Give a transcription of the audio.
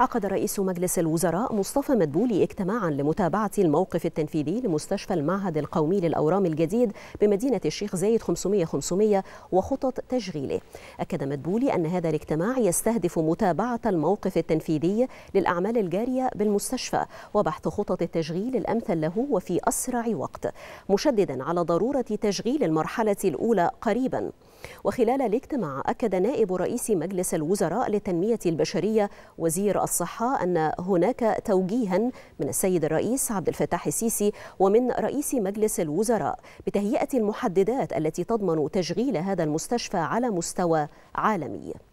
عقد رئيس مجلس الوزراء مصطفى مدبولي اجتماعا لمتابعة الموقف التنفيذي لمستشفى المعهد القومي للأورام الجديد بمدينة الشيخ زايد 500-500 وخطط تشغيله أكد مدبولي أن هذا الاجتماع يستهدف متابعة الموقف التنفيذي للأعمال الجارية بالمستشفى وبحث خطط التشغيل الأمثل له وفي أسرع وقت مشددا على ضرورة تشغيل المرحلة الأولى قريبا وخلال الاجتماع أكد نائب رئيس مجلس الوزراء للتنمية البشرية وزير الصحة أن هناك توجيها من السيد الرئيس عبد الفتاح السيسي ومن رئيس مجلس الوزراء بتهيئة المحددات التي تضمن تشغيل هذا المستشفى على مستوى عالمي